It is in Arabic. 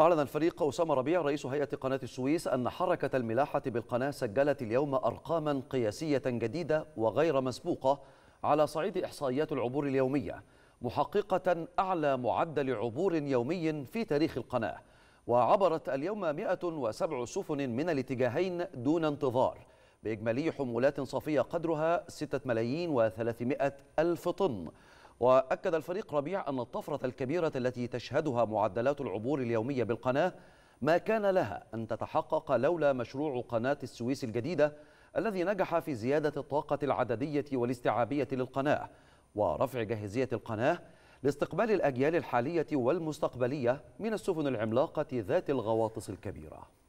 أعلن الفريق أسامة ربيع رئيس هيئة قناة السويس أن حركة الملاحة بالقناة سجلت اليوم أرقاما قياسية جديدة وغير مسبوقة على صعيد إحصائيات العبور اليومية محققة أعلى معدل عبور يومي في تاريخ القناة وعبرت اليوم 107 سفن من الاتجاهين دون انتظار بإجمالي حمولات صافية قدرها 6 ملايين و300 ألف طن وأكد الفريق ربيع أن الطفرة الكبيرة التي تشهدها معدلات العبور اليومية بالقناة ما كان لها أن تتحقق لولا مشروع قناة السويس الجديدة الذي نجح في زيادة الطاقة العددية والاستيعابية للقناة ورفع جاهزية القناة لاستقبال الأجيال الحالية والمستقبلية من السفن العملاقة ذات الغواطس الكبيرة